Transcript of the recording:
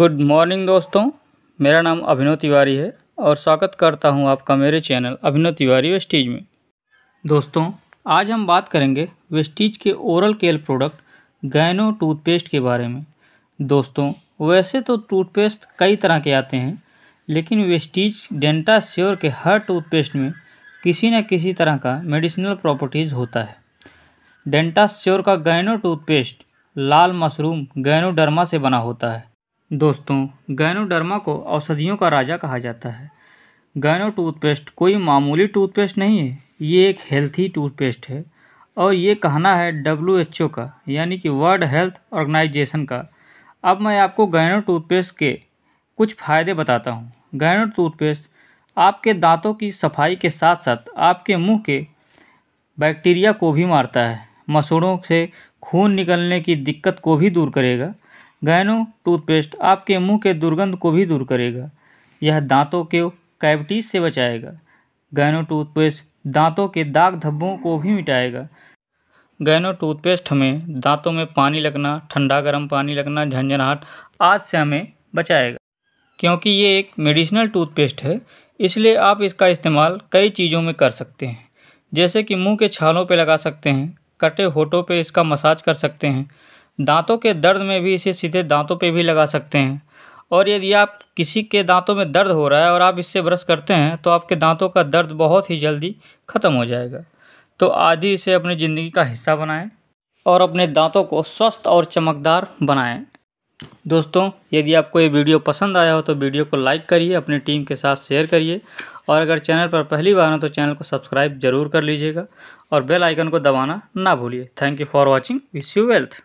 good morning दोस्तों मेरा नाम अभिनव तिवारी है और स्वागत करता हूं आपका मेरे चैनल अभिनव तिवारी वेस्टीज में दोस्तों आज हम बात करेंगे वेस्टीज के oral care product Gano toothpaste के बारे में दोस्तों वैसे तो टूथपेस्ट कई तरह के आते हैं लेकिन वेस्टीज डेंटा श्योर के हर टूथपेस्ट में किसी न किसी तरह का मेडिसिनल प्रॉपर्टीज़ होता है डेंटा श्योर का गैनो टूथपेस्ट लाल मशरूम गैनोडर्मा से बना होता है दोस्तों गैनोडर्मा को औषधियों का राजा कहा जाता है गैनो टूथपेस्ट कोई मामूली टूथपेस्ट नहीं है ये एक हेल्थी टूथपेस्ट है और ये कहना है डब्ल्यू एच ओ का यानी कि वर्ल्ड हेल्थ ऑर्गेनाइजेशन का अब मैं आपको गैनो टूथपेस्ट के कुछ फ़ायदे बताता हूँ गैनो टूथपेस्ट आपके दांतों की सफाई के साथ साथ आपके मुंह के बैक्टीरिया को भी मारता है मसूड़ों से खून निकलने की दिक्कत को भी दूर करेगा गैनो टूथपेस्ट आपके मुंह के दुर्गंध को भी दूर करेगा यह दांतों के कैविटीज से बचाएगा गैनो टूथपेस्ट दांतों के दाग धब्बों को भी मिटाएगा गैनो टूथपेस्ट हमें दांतों में पानी लगना ठंडा गर्म पानी लगना झंझनाहट आदि से हमें बचाएगा क्योंकि ये एक मेडिसिनल टूथपेस्ट है इसलिए आप इसका इस्तेमाल कई चीज़ों में कर सकते हैं जैसे कि मुंह के छालों पर लगा सकते हैं कटे होठों पर इसका मसाज कर सकते हैं दांतों के दर्द में भी इसे सीधे दांतों पे भी लगा सकते हैं और यदि आप किसी के दांतों में दर्द हो रहा है और आप इससे ब्रश करते हैं तो आपके दांतों का दर्द बहुत ही जल्दी ख़त्म हो जाएगा तो आदि इसे अपनी ज़िंदगी का हिस्सा बनाएं और अपने दांतों को स्वस्थ और चमकदार बनाएं दोस्तों यदि आपको ये वीडियो पसंद आया हो तो वीडियो को लाइक करिए अपनी टीम के साथ शेयर करिए और अगर चैनल पर पहली बार हो तो चैनल को सब्सक्राइब जरूर कर लीजिएगा और बेल आइकन को दबाना ना भूलिए thank you for watching wish you wealth